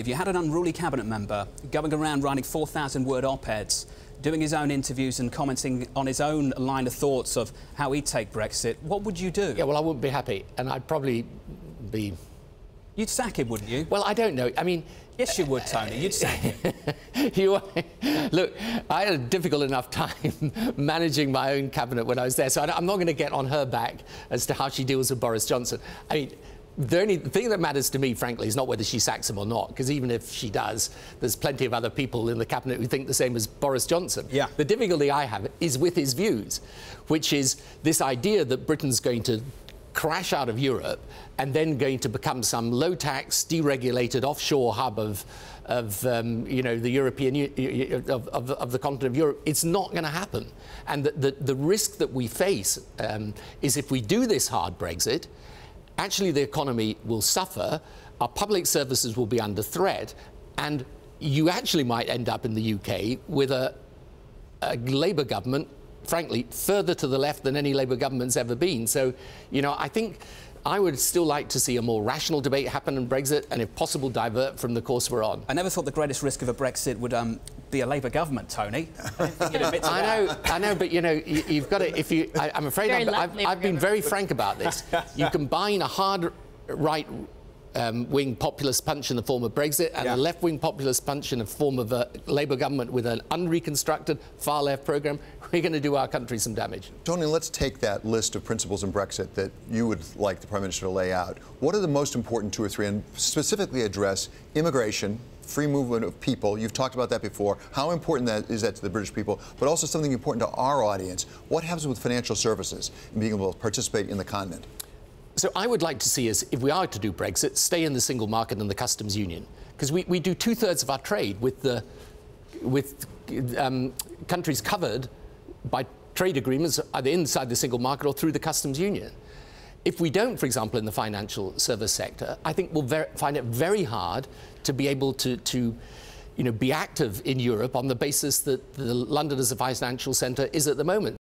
If you had an unruly cabinet member going around writing 4,000 word op eds, doing his own interviews and commenting on his own line of thoughts of how he'd take Brexit, what would you do? Yeah, well, I wouldn't be happy, and I'd probably be. You'd sack him, wouldn't you? Well, I don't know. I mean. Yes, you would, Tony. You'd sack him. you, look, I had a difficult enough time managing my own cabinet when I was there, so I'm not going to get on her back as to how she deals with Boris Johnson. I mean, the only thing that matters to me, frankly, is not whether she sacks him or not, because even if she does, there's plenty of other people in the cabinet who think the same as Boris Johnson. Yeah. The difficulty I have is with his views, which is this idea that Britain's going to crash out of Europe and then going to become some low-tax, deregulated offshore hub of, of um, you know, the European of, of, of, the continent of Europe. It's not going to happen, and the, the, the risk that we face um, is if we do this hard Brexit actually the economy will suffer, our public services will be under threat, and you actually might end up in the UK with a, a Labour government, frankly, further to the left than any Labour government's ever been. So, you know, I think I would still like to see a more rational debate happen on Brexit and, if possible, divert from the course we're on. I never thought the greatest risk of a Brexit would um, be a Labour government, Tony. I, I know, I know, but you know, you, have got to. If you, I, am afraid i have been very frank about this. You combine a hard right um, wing populist punch in the form of Brexit and yeah. a left wing populist punch in the form of a Labour government with an unreconstructed far left programme, we're going to do our country some damage. Tony, let's take that list of principles in Brexit that you would like the Prime Minister to lay out. What are the most important two or three, and specifically address immigration? Free movement of people. You've talked about that before. How important that is that to the British people, but also something important to our audience. What happens with financial services and being able to participate in the continent? So I would like to see us, if we are to do Brexit, stay in the single market and the customs union. Because we, we do two thirds of our trade with, the, with um, countries covered by trade agreements either inside the single market or through the customs union. If we don't, for example, in the financial service sector, I think we'll find it very hard to be able to, to you know, be active in Europe on the basis that the London as a financial centre is at the moment.